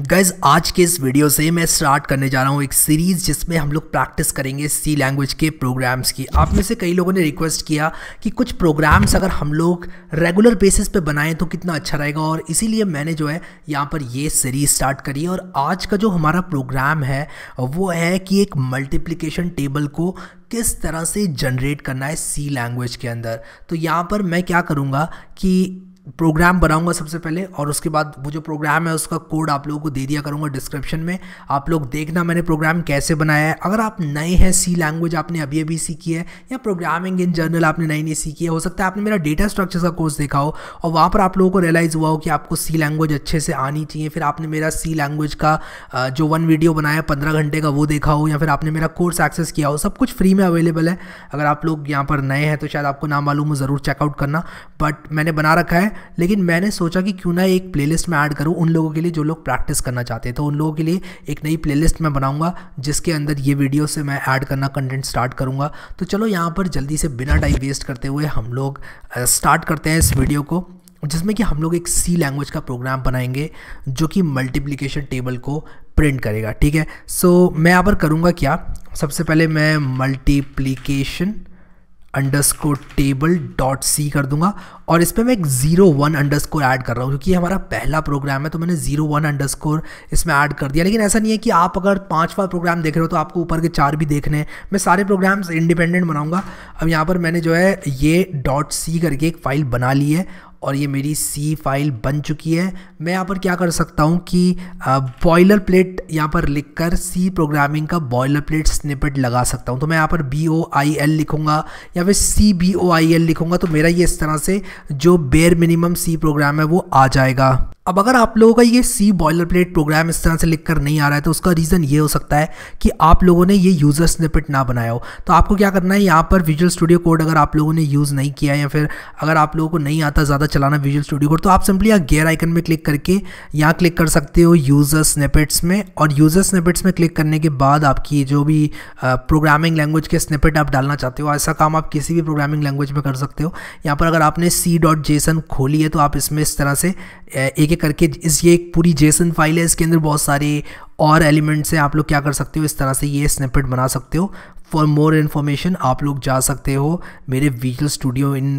guys आज के इस वीडियो से मैं स्टार्ट करने जा रहा हूँ एक सीरीज़ जिसमें हम लोग प्रैक्टिस करेंगे सी लैंग्वेज के प्रोग्राम्स की आप में से कई लोगों ने रिक्वेस्ट किया कि कुछ प्रोग्राम्स अगर हम लोग रेगुलर बेसिस पे बनाएं तो कितना अच्छा रहेगा और इसीलिए मैंने जो है यहाँ पर ये सीरीज़ स्टार्ट करी है और आज का जो हमारा प्रोग्राम है वो है कि एक मल्टीप्लीकेशन टेबल को किस तरह से जनरेट करना है सी लैंग्वेज के अंदर तो यहाँ पर मैं क्या करूँगा कि प्रोग्राम बनाऊंगा सबसे पहले और उसके बाद वो जो प्रोग्राम है उसका कोड आप लोगों को दे दिया करूंगा डिस्क्रिप्शन में आप लोग देखना मैंने प्रोग्राम कैसे बनाया है अगर आप नए हैं सी लैंग्वेज आपने अभी अभी सीखी है या प्रोग्रामिंग इन जनरल आपने नई नई सीखी है हो सकता है आपने मेरा डेटा स्ट्रक्चर का कोर्स देखा हो और वहाँ पर आप लोगों को रियलाइज़ हुआ हो कि आपको सी लैंग्वेज अच्छे से आनी चाहिए फिर आपने मेरा सी लैंग्वेज का जो वन वीडियो बनाया पंद्रह घंटे का वो देखा हो या फिर आपने मेरा कोर्स एक्सेस किया हो सब कुछ फ्री में अवेलेबल है अगर आप लोग यहाँ पर नए हैं तो शायद आपको नाम मालूम हो ज़रूर चेकआउट करना बट मैंने बना रखा है लेकिन मैंने सोचा कि क्यों ना एक प्लेलिस्ट में ऐड करूँ उन लोगों के लिए जो लोग प्रैक्टिस करना चाहते हैं तो उन लोगों के लिए एक नई लिस्ट मैं बनाऊँगा जिसके अंदर ये वीडियो से मैं ऐड करना कंटेंट स्टार्ट करूँगा तो चलो यहाँ पर जल्दी से बिना टाइम वेस्ट करते हुए हम लोग स्टार्ट करते हैं इस वीडियो को जिसमें कि हम लोग एक सी लैंग्वेज का प्रोग्राम बनाएंगे जो कि मल्टीप्लिकेशन टेबल को प्रिंट करेगा ठीक है सो so, मैं यहाँ पर करूँगा क्या सबसे पहले मैं multiplication underscore table dot C कर दूंगा और इस पर मैं एक जीरो वन अंडरस्कोर ऐड कर रहा हूँ क्योंकि हमारा पहला प्रोग्राम है तो मैंने जीरो वन अंडरस्कोर इसमें ऐड कर दिया लेकिन ऐसा नहीं है कि आप अगर पांचवा प्रोग्राम देख रहे हो तो आपको ऊपर के चार भी देखने हैं मैं सारे प्रोग्राम्स इंडिपेंडेंट बनाऊंगा अब यहाँ पर मैंने जो है ये डॉट सी करके एक फाइल बना ली है और ये मेरी सी फाइल बन चुकी है मैं यहाँ पर क्या कर सकता हूँ कि बॉयलर प्लेट यहाँ पर लिखकर सी प्रोग्रामिंग का बॉयलर प्लेट स्निपेट लगा सकता हूँ तो मैं यहाँ पर बी ओ आई एल लिखूँगा या फिर C B O I L लिखूँगा तो मेरा ये इस तरह से जो बेयर मिनिमम सी प्रोग्राम है वो आ जाएगा अब अगर आप लोगों का ये सी बॉयलर प्लेट प्रोग्राम इस तरह से लिख कर नहीं आ रहा है तो उसका रीज़न ये हो सकता है कि आप लोगों ने ये यूज़र स्निपेट ना बनाया हो तो आपको क्या करना है यहाँ पर विजुअल स्टूडियो कोड अगर आप लोगों ने यूज़ नहीं किया या फिर अगर आप लोगों को नहीं आता ज़्यादा चलाना विजुअल स्टूडियो कोड तो आप सिंपली यहाँ गेयर आइकन में क्लिक करके यहाँ क्लिक कर सकते हो यूज़र स्निपेट्स में और यूज़र स्निपेट्स में क्लिक करने के बाद आपकी जो भी प्रोग्रामिंग लैंग्वेज के स्निपेट आप डालना चाहते हो ऐसा काम आप किसी भी प्रोग्रामिंग लैंग्वेज में कर सकते हो यहाँ पर अगर आपने सी डॉट जेसन खोली है तो आप इसमें इस तरह से एक एक करके इस ये एक पूरी जेसन फाइल है इसके अंदर बहुत सारे और एलिमेंट्स हैं आप लोग क्या कर सकते हो इस तरह से ये स्नैपेट बना सकते हो फॉर मोर इन्फॉर्मेशन आप लोग जा सकते हो मेरे visual studio in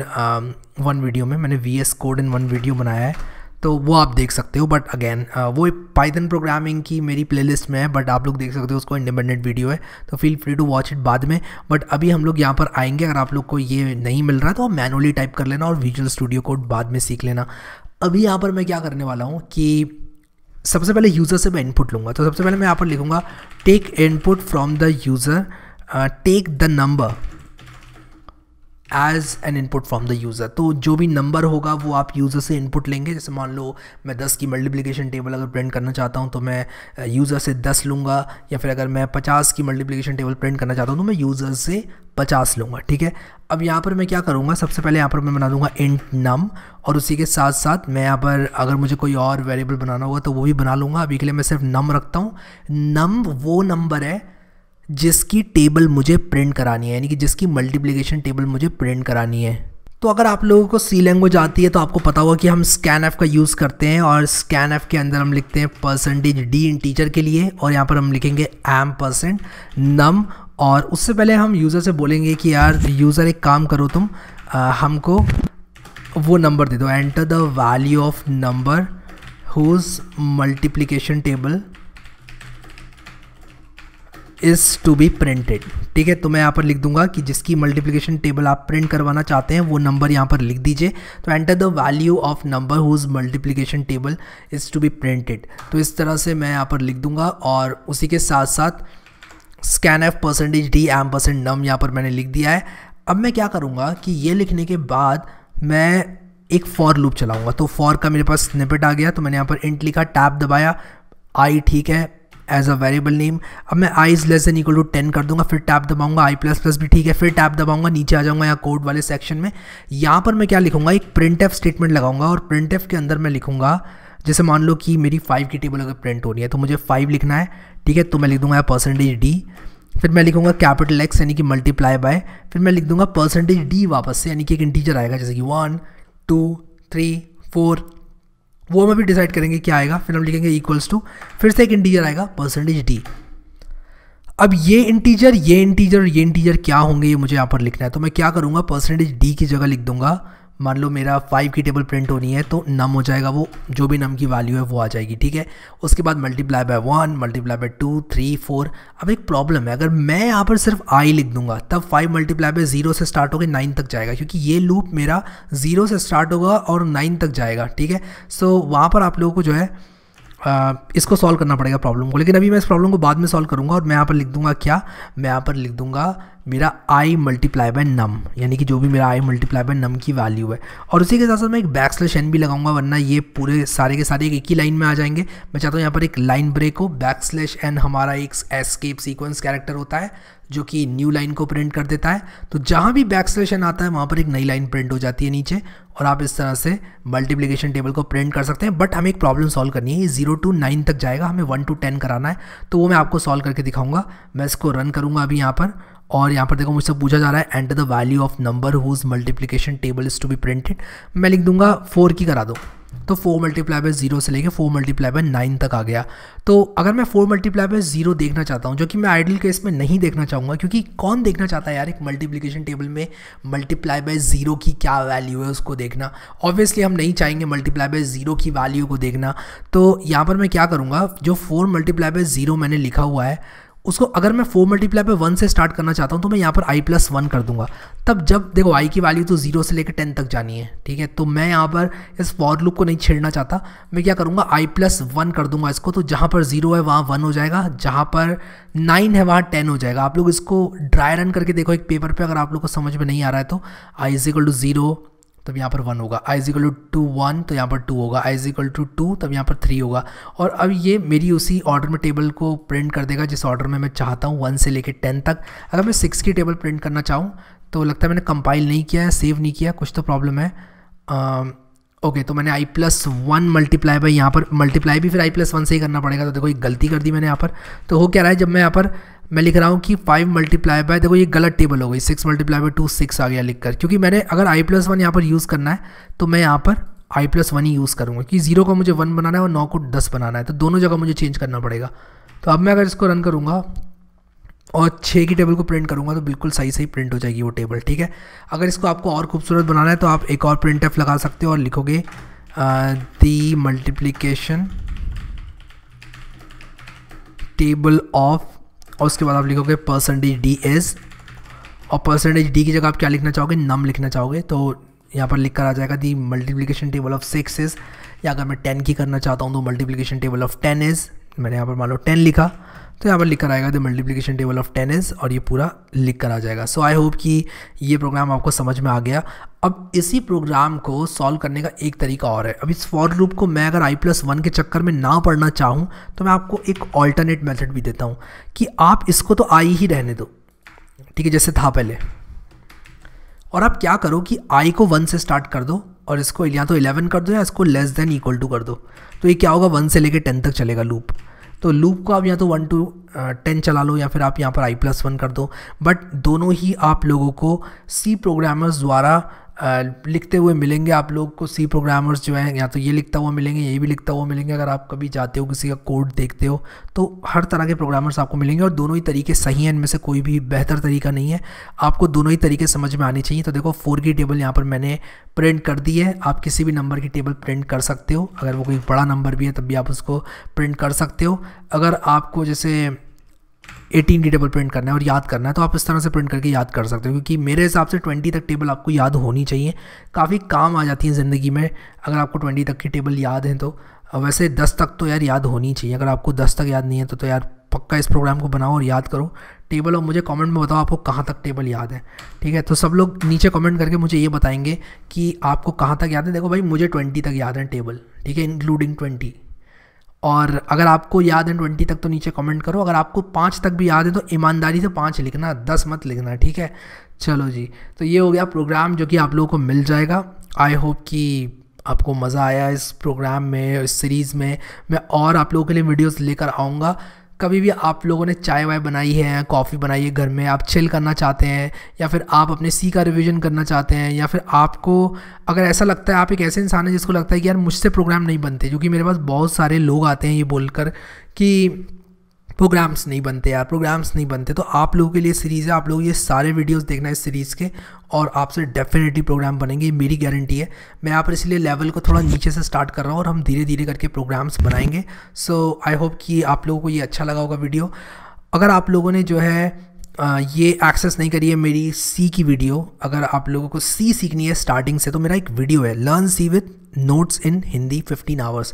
one video में मैंने V S code in one video बनाया है तो वो आप देख सकते हो बट अगेन uh, वो पाइथन प्रोग्रामिंग की मेरी प्लेलिस्ट में है बट आप लोग देख सकते हो उसको इंडिपेंडेंट वीडियो है तो feel free to watch it बाद में बट अभी हम लोग यहाँ पर आएंगे अगर आप लोग को ये नहीं मिल रहा तो आप मैनुअली टाइप कर लेना और विजुअल स्टूडियो कोड बाद में सीख लेना अभी यहाँ पर मैं क्या करने वाला हूँ कि सबसे पहले यूज़र से मैं इनपुट लूँगा तो सबसे पहले मैं यहाँ पर लिखूँगा take input from the user take the number as an input from the user तो जो भी नंबर होगा वो आप यूज़र से इनपुट लेंगे जैसे मान लो मैं 10 की मल्टीप्लिकेशन टेबल अगर प्रिंट करना चाहता हूँ तो मैं यूज़र uh, से 10 लूँगा या फिर अगर मैं 50 की मल्टीप्लिकेशन टेबल प्रिंट करना चाहता हूँ तो मैं यूज़र से 50 लूँगा ठीक है अब यहाँ पर मैं क्या करूँगा सबसे पहले यहाँ पर मैं बना दूँगा इंट नम और उसी के साथ साथ मैं यहाँ पर अगर मुझे कोई और वेरिएबल बनाना होगा तो वो भी बना लूँगा अभी के लिए मैं सिर्फ नम रखता हूँ नम वो नंबर है जिसकी टेबल मुझे प्रिंट करानी है यानी कि जिसकी मल्टीप्लिकेशन टेबल मुझे प्रिंट करानी है तो अगर आप लोगों को सी लैंग्वेज आती है तो आपको पता होगा कि हम स्कैन एफ का यूज़ करते हैं और स्कैन एफ के अंदर हम लिखते हैं परसेंटेज डी इन टीचर के लिए और यहाँ पर हम लिखेंगे एम परसेंट नम और उससे पहले हम यूज़र से बोलेंगे कि यार यूज़र एक काम करो तुम आ, हमको वो नंबर दे दो enter the value of number whose multiplication table is to be printed ठीक है तो मैं यहाँ पर लिख दूंगा कि जिसकी मल्टीप्लीकेशन टेबल आप प्रिंट करवाना चाहते हैं वो नंबर यहाँ पर लिख दीजिए तो enter the value of number whose multiplication table is to be printed तो इस तरह से मैं यहाँ पर लिख दूंगा और उसी के साथ साथ scan f percentage d m percent num यहाँ पर मैंने लिख दिया है अब मैं क्या करूँगा कि ये लिखने के बाद मैं एक फॉर लूप चलाऊँगा तो फॉर का मेरे पास स्निपेट आ गया तो मैंने यहाँ पर इंट लिखा टैप दबाया आई ठीक है एज अ वेरिएबल नेम अब मैं I is less than equal to ten कर दूंगा फिर टैप दबाऊंगा आई प्लस प्लस भी ठीक है फिर टैप दबाऊंगा नीचे आ जाऊंगा यहाँ कोड वाले सेक्शन में यहाँ पर मैं क्या लिखूंगा एक प्रिंट एफ स्टेटमेंट लगाऊंगा और प्रिंट एफ के अंदर मैं लिखूंगा जैसे मान लो कि मेरी फाइव की टेबल अगर प्रिंट होनी है तो मुझे फाइव लिखना है ठीक है तो मैं लिख दूंगा परसेंटेज डी फिर मैं लिखूंगा कैपिटल एक्स यानी कि मल्टीप्लाई बाय फिर मैं लिख दूंगा परसेंटेज डी वापस से यानी कि एक इंटीजर आएगा जैसे कि वन टू थ्री फोर वो हम अभी डिसाइड करेंगे क्या आएगा फिर हम लिखेंगे इक्वल्स टू फिर से एक इंटीजर आएगा परसेंटेज डी अब ये इंटीजर ये इंटीजर ये इंटीजर क्या होंगे ये मुझे यहाँ पर लिखना है तो मैं क्या करूँगा परसेंटेज डी की जगह लिख दूंगा मान लो मेरा फाइव की टेबल प्रिंट होनी है तो नम हो जाएगा वो जो भी नम की वैल्यू है वो आ जाएगी ठीक है उसके बाद multiply by one multiply by two three four अब एक प्रॉब्लम है अगर मैं यहाँ पर सिर्फ आई लिख दूंगा तब फाइव मल्टीप्लाई बाय जीरो से स्टार्ट होकर नाइन तक जाएगा क्योंकि ये लूप मेरा जीरो से स्टार्ट होगा और नाइन तक जाएगा ठीक है सो so, वहाँ पर आप लोगों को जो है आ, इसको सॉल्व करना पड़ेगा प्रॉब्लम को लेकिन अभी मैं इस प्रॉब्लम को बाद में सॉल्व करूंगा और मैं यहाँ पर लिख दूंगा क्या मैं यहाँ पर लिख दूंगा मेरा आई मल्टीप्लाई बाय नम यानी कि जो भी मेरा आई मल्टीप्लाई बाय नम की वैल्यू है और उसी के साथ साथ मैं एक बैक स्लैश एन भी लगाऊंगा वरना ये पूरे सारे के सारे एक ही लाइन में आ जाएंगे मैं चाहता हूँ यहाँ पर एक लाइन ब्रेक हो बैक स्लैश एन हमारा एक एस्केप सीक्वेंस कैरेक्टर होता है जो कि न्यू लाइन को प्रिंट कर देता है तो जहाँ भी बैक स्लैश एन आता है वहाँ पर एक नई लाइन प्रिंट हो जाती है नीचे और आप इस तरह से मल्टीप्लीकेशन टेबल को प्रिंट कर सकते हैं बट हमें एक प्रॉब्लम सॉल्व करनी है ये जीरो टू नाइन तक जाएगा हमें वन टू टेन कराना है तो वो मैं आपको सॉल्व करके दिखाऊंगा मैं इसको रन करूँगा अभी यहाँ पर और यहाँ पर देखो मुझसे पूछा जा रहा है enter the value of number whose multiplication table is to be printed मैं लिख दूंगा फोर की करा दो तो फोर मल्टीप्लाई बाय जीरो से लेके फोर मल्टीप्लाई बाय नाइन तक आ गया तो अगर मैं फोर मल्टीप्लाई बाय जीरो देखना चाहता हूँ जो कि मैं आइडियल केस में नहीं देखना चाहूँगा क्योंकि कौन देखना चाहता है यार एक मल्टीप्लीकेशन टेबल में मल्टीप्लाई बाय जीरो की क्या वैल्यू है उसको देखना ऑब्वियसली हम नहीं चाहेंगे मल्टीप्लाई बाय जीरो की वैल्यू को देखना तो यहाँ पर मैं क्या करूँगा जो फोर मल्टीप्लाई बाय जीरो मैंने लिखा हुआ है उसको अगर मैं फोर मल्टीप्लाई पे वन से स्टार्ट करना चाहता हूँ तो मैं यहाँ पर आई प्लस वन कर दूंगा तब जब देखो आई की वैल्यू तो जीरो से लेकर टेन तक जानी है ठीक है तो मैं यहाँ पर इस फॉर लूप को नहीं छेड़ना चाहता मैं क्या करूँगा आई प्लस वन कर दूंगा इसको तो जहाँ पर जीरो है वहाँ वन हो जाएगा जहाँ पर नाइन है वहाँ टेन हो जाएगा आप लोग इसको ड्राई रन करके देखो एक पेपर पर पे अगर आप लोग को समझ में नहीं आ रहा है तो I is equal to zero तब यहाँ पर वन होगा I is equal to two one तो यहाँ पर टू होगा आई इजिकल टू टू तब यहाँ पर थ्री होगा और अब ये मेरी उसी ऑर्डर में टेबल को प्रिंट कर देगा जिस ऑर्डर में मैं चाहता हूँ वन से लेकर टेन तक अगर मैं सिक्स की टेबल प्रिंट करना चाहूँ तो लगता है मैंने कंपाइल नहीं किया है सेव नहीं किया कुछ तो प्रॉब्लम है ओके तो मैंने I plus one multiply by यहाँ पर मल्टीप्लाई भी फिर आई प्लस वन से ही करना पड़ेगा तो देखो एक गलती कर दी मैंने यहाँ पर तो हो क्या रहा है जब मैं यहाँ पर मैं लिख रहा हूँ कि फाइव मल्टीप्लाई बाय देखो ये गलत टेबल हो गई six multiply by two six आ गया लिख कर क्योंकि मैंने अगर आई प्लस वन यहाँ पर यूज़ करना है तो मैं यहाँ पर आई प्लस वन ही यूज़ करूँगा कि जीरो को मुझे वन बनाना है और नौ को दस बनाना है तो दोनों जगह मुझे चेंज करना पड़ेगा तो अब मैं अगर इसको रन करूँगा और छः की टेबल को प्रिंट करूँगा तो बिल्कुल सही सही प्रिंट हो जाएगी वो टेबल ठीक है अगर इसको आपको और खूबसूरत बनाना है तो आप एक और प्रिंट एफ लगा सकते हो और लिखोगे दी मल्टीप्लीकेशन टेबल ऑफ और उसके बाद आप लिखोगे परसेंटेज डी एस और परसेंटेज डी की जगह आप क्या लिखना चाहोगे नम लिखना चाहोगे तो यहाँ पर लिख कर आ जाएगा the multiplication table of six is या अगर मैं टेन की करना चाहता हूँ तो multiplication table of ten is मैंने यहाँ पर मान लो टेन लिखा तो यहाँ पर लिख कर आएगा the multiplication table of ten is और ये पूरा लिख कर आ जाएगा सो आई होप कि ये प्रोग्राम आपको समझ में आ गया अब इसी प्रोग्राम को सॉल्व करने का एक तरीका और है अब इस फॉर लूप को मैं अगर आई प्लस वन के चक्कर में ना पढ़ना चाहूँ तो मैं आपको एक ऑल्टरनेट मेथड भी देता हूँ कि आप इसको तो आई ही रहने दो ठीक है जैसे था पहले और आप क्या करो कि आई को वन से स्टार्ट कर दो और इसको या तो इलेवन कर दो या इसको लेस देन इक्वल टू कर दो तो ये क्या होगा वन से लेकर टेन तक चलेगा लूप तो लूप को आप या तो वन टू टेन चला लो या फिर आप यहाँ पर आई प्लस वन कर दो बट दोनों ही आप लोगों को सी प्रोग्रामर्स द्वारा लिखते हुए मिलेंगे आप लोग को सी प्रोग्रामर्स जो हैं या तो ये लिखता हुआ मिलेंगे ये भी लिखता हुआ मिलेंगे अगर आप कभी जाते हो किसी का कोड देखते हो तो हर तरह के प्रोग्रामर्स आपको मिलेंगे और दोनों ही तरीके सही हैं इनमें से कोई भी बेहतर तरीका नहीं है आपको दोनों ही तरीके समझ में आने चाहिए तो देखो फोर की टेबल यहाँ पर मैंने प्रिंट कर दी है आप किसी भी नंबर की टेबल प्रिंट कर सकते हो अगर वो कोई बड़ा नंबर भी है तब भी आप उसको प्रिंट कर सकते हो अगर आपको जैसे एटीन की टेबल प्रिंट करना है और याद करना है तो आप इस तरह से प्रिंट करके याद कर सकते हो क्योंकि मेरे हिसाब से ट्वेंटी तक टेबल आपको याद होनी चाहिए काफ़ी काम आ जाती है ज़िंदगी में अगर आपको ट्वेंटी तक की टेबल याद है तो वैसे दस तक तो यार याद होनी चाहिए अगर आपको दस तक याद नहीं है तो, तो यार पक्का इस प्रोग्राम को बनाओ और याद करो टेबल और मुझे कमेंट में बताओ आपको कहाँ तक टेबल याद है ठीक है तो सब लोग नीचे कमेंट करके मुझे ये बताएंगे कि आपको कहाँ तक याद है देखो भाई मुझे ट्वेंटी तक याद है टेबल ठीक है इंक्लूडिंग ट्वेंटी और अगर आपको याद है ट्वेंटी तक तो नीचे कमेंट करो अगर आपको पाँच तक भी याद है तो ईमानदारी से पाँच लिखना दस मत लिखना ठीक है चलो जी तो ये हो गया प्रोग्राम जो कि आप लोगों को मिल जाएगा आई होप कि आपको मज़ा आया इस प्रोग्राम में इस सीरीज़ में मैं और आप लोगों के लिए वीडियोस लेकर आऊँगा कभी भी आप लोगों ने चाय वाय बनाई है कॉफ़ी बनाई है घर में आप चिल करना चाहते हैं या फिर आप अपने सी का रिवीजन करना चाहते हैं या फिर आपको अगर ऐसा लगता है आप एक ऐसे इंसान हैं जिसको लगता है कि यार मुझसे प्रोग्राम नहीं बनते क्योंकि मेरे पास बहुत सारे लोग आते हैं ये बोलकर कि प्रोग्राम्स नहीं बनते यार प्रोग्राम्स नहीं बनते तो आप लोगों के लिए सीरीज़ है आप लोग ये सारे वीडियोस देखना इस सीरीज़ के और आपसे डेफिनेटली प्रोग्राम बनेंगे ये मेरी गारंटी है मैं यहाँ पर इसलिए लेवल को थोड़ा नीचे से स्टार्ट कर रहा हूँ और हम धीरे धीरे करके प्रोग्राम्स बनाएंगे सो आई होप कि आप लोगों को ये अच्छा लगा होगा वीडियो अगर आप लोगों ने जो है ये एक्सेस नहीं करी है मेरी सी की वीडियो अगर आप लोगों को सी सीखनी है स्टार्टिंग से तो मेरा एक वीडियो है learn C with notes in Hindi fifteen hours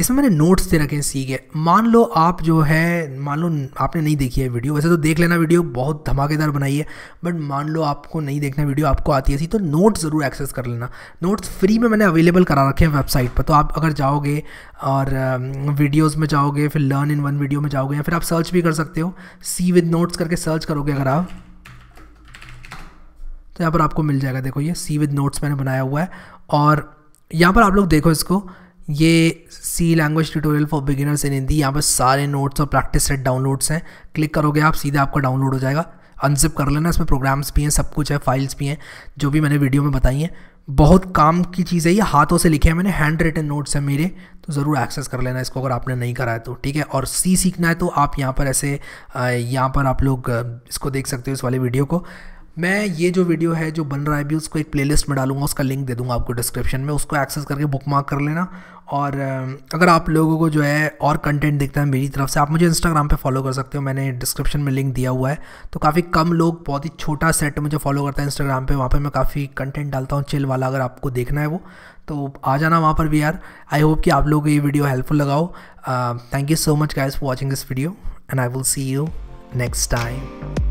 इसमें मैंने नोट्स दे रखे हैं सी के मान लो आप जो है मान लो आपने नहीं देखी है वीडियो वैसे तो देख लेना वीडियो बहुत धमाकेदार बनाई है बट मान लो आपको नहीं देखना वीडियो आपको आती है सी तो नोट्स ज़रूर एक्सेस कर लेना नोट्स फ्री में मैंने अवेलेबल करा रखे हैं वेबसाइट पर तो आप अगर जाओगे और वीडियोज़ में जाओगे फिर लर्न इन वन वीडियो में जाओगे या फिर आप सर्च भी कर सकते हो सी विद नोट्स करके सर्च करोगे अगर आप तो यहाँ पर आपको मिल जाएगा देखो ये सी विद नोट्स मैंने बनाया हुआ है और यहाँ पर आप लोग देखो इसको ये C language tutorial for beginners in Hindi यहाँ पर सारे नोट्स और प्रैक्टिस सेट डाउनलोड्स हैं क्लिक करोगे आप सीधा आपका डाउनलोड हो जाएगा अनजिप कर लेना इसमें प्रोग्राम्स भी हैं सब कुछ है फाइल्स भी हैं जो भी मैंने वीडियो में बताई हैं बहुत काम की चीज़ है ये हाथों से लिखे हैं मैंने हैंड रिटन नोट्स हैं मेरे तो ज़रूर एक्सेस कर लेना इसको अगर आपने नहीं करा है तो ठीक है और सी सीखना है तो आप यहाँ पर ऐसे यहाँ पर आप लोग इसको देख सकते हो इस वाले वीडियो को मैं ये जो वीडियो है जो बन रहा है भी उसको एक प्लेलिस्ट में डालूंगा उसका लिंक दे दूंगा आपको डिस्क्रिप्शन में उसको एक्सेस करके बुक मार्क कर लेना और अगर आप लोगों को जो है और कंटेंट देखता है मेरी तरफ से आप मुझे इंस्टाग्राम पे फॉलो कर सकते हो मैंने डिस्क्रिप्शन में लिंक दिया हुआ है तो काफ़ी कम लोग बहुत ही छोटा सेट मुझे फॉलो करता है इंस्टाग्राम पे वहाँ पे मैं काफ़ी कंटेंट डालता हूँ चिल वाला अगर आपको देखना है वो तो आ जाना वहाँ पर भी यार आई होप कि आप लोग ये वीडियो हेल्पफुल लगाओ thank you so much guys for watching this video and I will see you next time